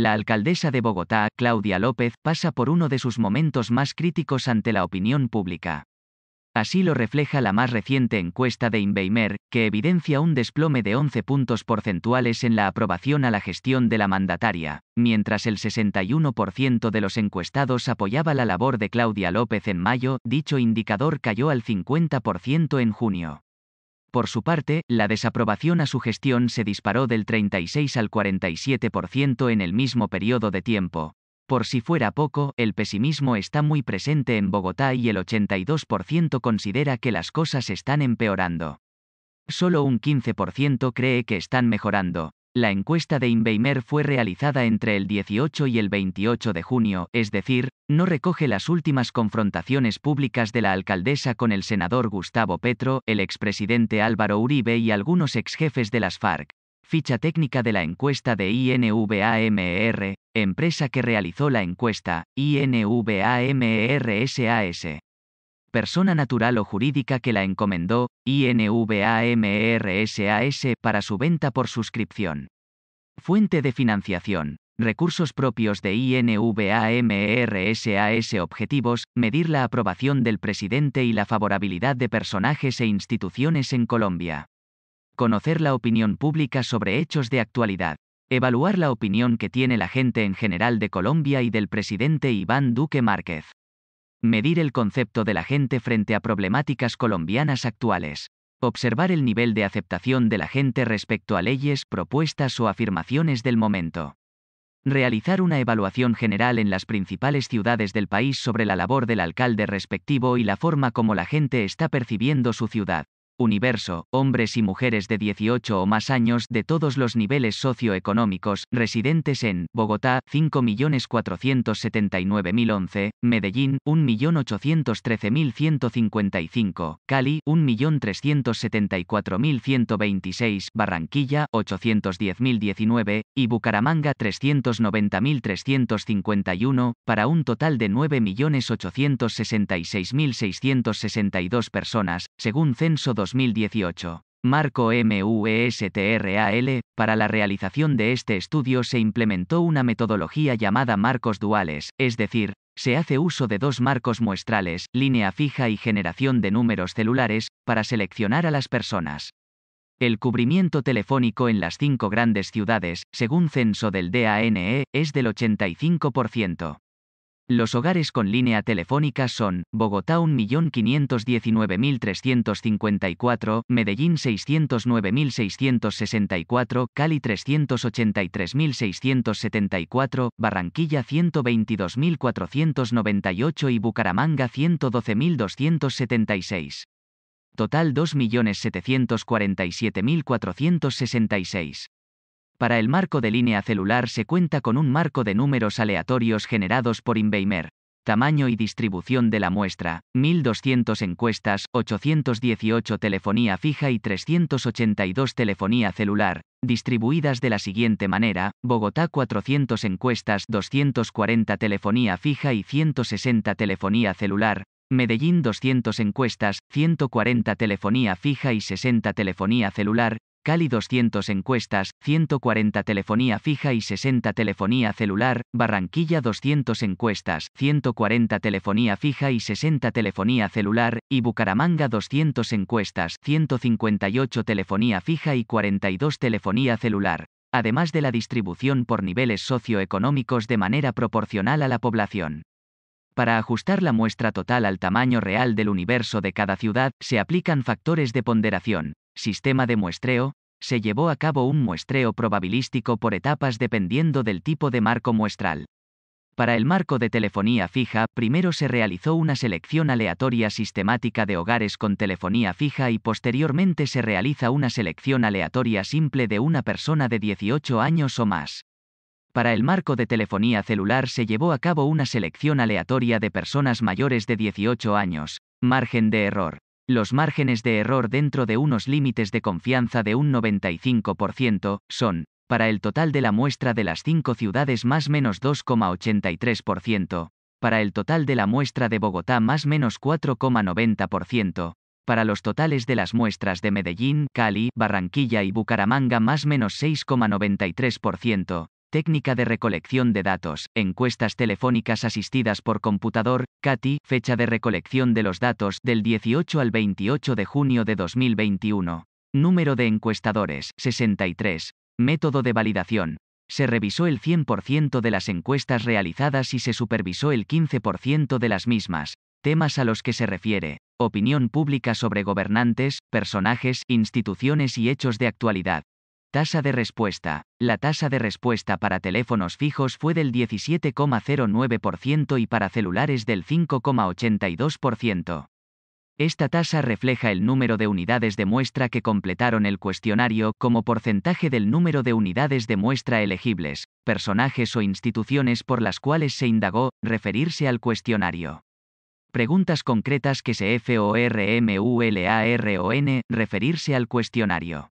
La alcaldesa de Bogotá, Claudia López, pasa por uno de sus momentos más críticos ante la opinión pública. Así lo refleja la más reciente encuesta de Inveimer, que evidencia un desplome de 11 puntos porcentuales en la aprobación a la gestión de la mandataria, mientras el 61% de los encuestados apoyaba la labor de Claudia López en mayo, dicho indicador cayó al 50% en junio. Por su parte, la desaprobación a su gestión se disparó del 36 al 47% en el mismo periodo de tiempo. Por si fuera poco, el pesimismo está muy presente en Bogotá y el 82% considera que las cosas están empeorando. Solo un 15% cree que están mejorando. La encuesta de Inveimer fue realizada entre el 18 y el 28 de junio, es decir, no recoge las últimas confrontaciones públicas de la alcaldesa con el senador Gustavo Petro, el expresidente Álvaro Uribe y algunos exjefes de las FARC. Ficha técnica de la encuesta de INVAMER, empresa que realizó la encuesta, INVAMERSAS persona natural o jurídica que la encomendó, INVAMRSAS, e para su venta por suscripción. Fuente de financiación. Recursos propios de INVAMRSAS e Objetivos, medir la aprobación del presidente y la favorabilidad de personajes e instituciones en Colombia. Conocer la opinión pública sobre hechos de actualidad. Evaluar la opinión que tiene la gente en general de Colombia y del presidente Iván Duque Márquez. Medir el concepto de la gente frente a problemáticas colombianas actuales. Observar el nivel de aceptación de la gente respecto a leyes, propuestas o afirmaciones del momento. Realizar una evaluación general en las principales ciudades del país sobre la labor del alcalde respectivo y la forma como la gente está percibiendo su ciudad universo, hombres y mujeres de 18 o más años de todos los niveles socioeconómicos, residentes en Bogotá, 5.479.011, Medellín, 1.813.155, Cali, 1.374.126, Barranquilla, 810.019, y Bucaramanga, 390.351, para un total de 9.866.662 personas, según Censo 2000. 2018. Marco MUESTRAL, para la realización de este estudio se implementó una metodología llamada marcos duales, es decir, se hace uso de dos marcos muestrales, línea fija y generación de números celulares, para seleccionar a las personas. El cubrimiento telefónico en las cinco grandes ciudades, según censo del DANE, es del 85%. Los hogares con línea telefónica son Bogotá 1.519.354, Medellín 609.664, Cali 383.674, Barranquilla 122.498 y Bucaramanga 112.276. Total 2.747.466. Para el marco de línea celular se cuenta con un marco de números aleatorios generados por Inveimer. Tamaño y distribución de la muestra, 1200 encuestas, 818 telefonía fija y 382 telefonía celular, distribuidas de la siguiente manera, Bogotá 400 encuestas, 240 telefonía fija y 160 telefonía celular, Medellín 200 encuestas, 140 telefonía fija y 60 telefonía celular, Cali 200 encuestas, 140 telefonía fija y 60 telefonía celular, Barranquilla 200 encuestas, 140 telefonía fija y 60 telefonía celular, y Bucaramanga 200 encuestas, 158 telefonía fija y 42 telefonía celular, además de la distribución por niveles socioeconómicos de manera proporcional a la población. Para ajustar la muestra total al tamaño real del universo de cada ciudad, se aplican factores de ponderación, sistema de muestreo, se llevó a cabo un muestreo probabilístico por etapas dependiendo del tipo de marco muestral. Para el marco de telefonía fija, primero se realizó una selección aleatoria sistemática de hogares con telefonía fija y posteriormente se realiza una selección aleatoria simple de una persona de 18 años o más. Para el marco de telefonía celular se llevó a cabo una selección aleatoria de personas mayores de 18 años. Margen de error. Los márgenes de error dentro de unos límites de confianza de un 95% son, para el total de la muestra de las cinco ciudades más menos 2,83%, para el total de la muestra de Bogotá más menos 4,90%, para los totales de las muestras de Medellín, Cali, Barranquilla y Bucaramanga más menos 6,93%, Técnica de recolección de datos, encuestas telefónicas asistidas por computador, CATI, fecha de recolección de los datos del 18 al 28 de junio de 2021. Número de encuestadores, 63. Método de validación. Se revisó el 100% de las encuestas realizadas y se supervisó el 15% de las mismas. Temas a los que se refiere. Opinión pública sobre gobernantes, personajes, instituciones y hechos de actualidad. Tasa de respuesta. La tasa de respuesta para teléfonos fijos fue del 17,09% y para celulares del 5,82%. Esta tasa refleja el número de unidades de muestra que completaron el cuestionario como porcentaje del número de unidades de muestra elegibles, personajes o instituciones por las cuales se indagó, referirse al cuestionario. Preguntas concretas que se FORMULARON, referirse al cuestionario.